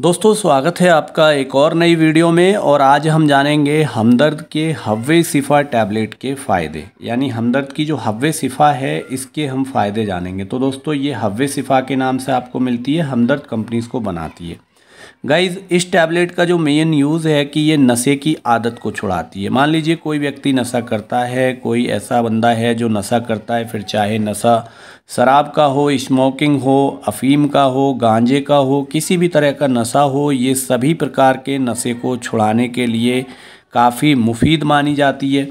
दोस्तों स्वागत है आपका एक और नई वीडियो में और आज हम जानेंगे हमदर्द के हवे सिफ़ा टैबलेट के फ़ायदे यानी हमदर्द की जो हवे सिफ़ा है इसके हम फ़ायदे जानेंगे तो दोस्तों ये हवे सिफ़ा के नाम से आपको मिलती है हमदर्द कंपनीज़ को बनाती है गाइज इस टैबलेट का जो मेन यूज़ है कि ये नशे की आदत को छुड़ाती है मान लीजिए कोई व्यक्ति नशा करता है कोई ऐसा बंदा है जो नशा करता है फिर चाहे नशा शराब का हो स्मोकिंग हो अफीम का हो गांजे का हो किसी भी तरह का नशा हो ये सभी प्रकार के नशे को छुड़ाने के लिए काफ़ी मुफीद मानी जाती है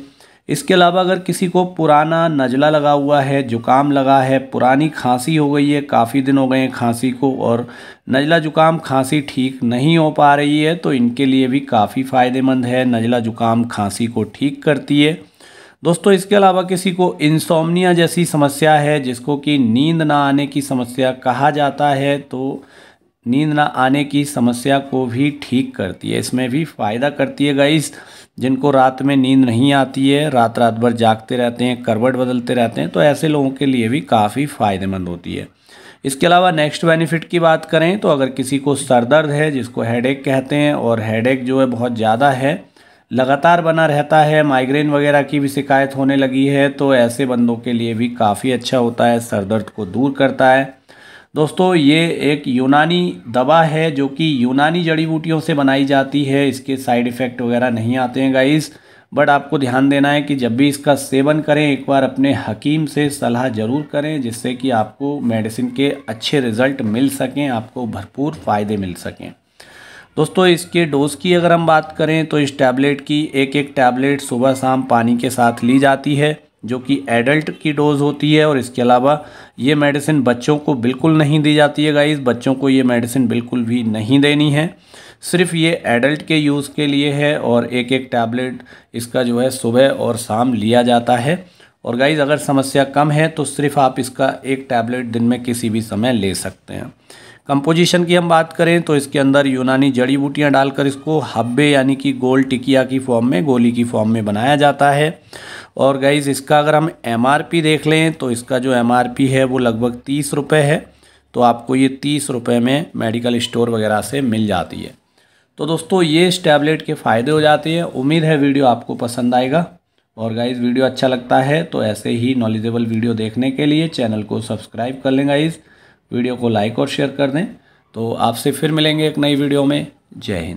इसके अलावा अगर किसी को पुराना नज़ला लगा हुआ है जुकाम लगा है पुरानी खांसी हो गई है काफ़ी दिन हो गए हैं खांसी को और नज़ला जुकाम खांसी ठीक नहीं हो पा रही है तो इनके लिए भी काफ़ी फ़ायदेमंद है नज़ला जुकाम खांसी को ठीक करती है दोस्तों इसके अलावा किसी को इंसोमनिया जैसी समस्या है जिसको कि नींद ना आने की समस्या कहा जाता है तो नींद ना आने की समस्या को भी ठीक करती है इसमें भी फ़ायदा करती है गाइस जिनको रात में नींद नहीं आती है रात रात भर जागते रहते हैं करवट बदलते रहते हैं तो ऐसे लोगों के लिए भी काफ़ी फ़ायदेमंद होती है इसके अलावा नेक्स्ट बेनिफिट की बात करें तो अगर किसी को सर दर्द है जिसको हेडेक कहते हैं और हेडेक जो है बहुत ज़्यादा है लगातार बना रहता है माइग्रेन वगैरह की भी शिकायत होने लगी है तो ऐसे बंदों के लिए भी काफ़ी अच्छा होता है सर दर्द को दूर करता है दोस्तों ये एक यूनानी दवा है जो कि यूनानी जड़ी बूटियों से बनाई जाती है इसके साइड इफ़ेक्ट वगैरह नहीं आते हैं गाइस बट आपको ध्यान देना है कि जब भी इसका सेवन करें एक बार अपने हकीम से सलाह ज़रूर करें जिससे कि आपको मेडिसिन के अच्छे रिज़ल्ट मिल सकें आपको भरपूर फ़ायदे मिल सकें दोस्तों इसके डोज़ की अगर हम बात करें तो इस टैबलेट की एक एक टैबलेट सुबह शाम पानी के साथ ली जाती है जो कि एडल्ट की डोज़ होती है और इसके अलावा ये मेडिसिन बच्चों को बिल्कुल नहीं दी जाती है गाइज़ बच्चों को ये मेडिसिन बिल्कुल भी नहीं देनी है सिर्फ ये एडल्ट के यूज़ के लिए है और एक एक टैबलेट इसका जो है सुबह और शाम लिया जाता है और गाइज़ अगर समस्या कम है तो सिर्फ आप इसका एक टैबलेट दिन में किसी भी समय ले सकते हैं कंपोजिशन की हम बात करें तो इसके अंदर यूनानी जड़ी बूटियाँ डालकर इसको हब्बे यानी कि गोल टिकिया की फॉर्म में गोली की फॉर्म में बनाया जाता है और गाइज़ इसका अगर हम एम देख लें तो इसका जो एम है वो लगभग तीस रुपये है तो आपको ये तीस रुपये में मेडिकल स्टोर वगैरह से मिल जाती है तो दोस्तों ये इस टैबलेट के फ़ायदे हो जाते हैं उम्मीद है वीडियो आपको पसंद आएगा और गाइज़ वीडियो अच्छा लगता है तो ऐसे ही नॉलेजेबल वीडियो देखने के लिए चैनल को सब्सक्राइब कर लें गाइज़ वीडियो को लाइक और शेयर कर दें तो आपसे फिर मिलेंगे एक नई वीडियो में जय हिंद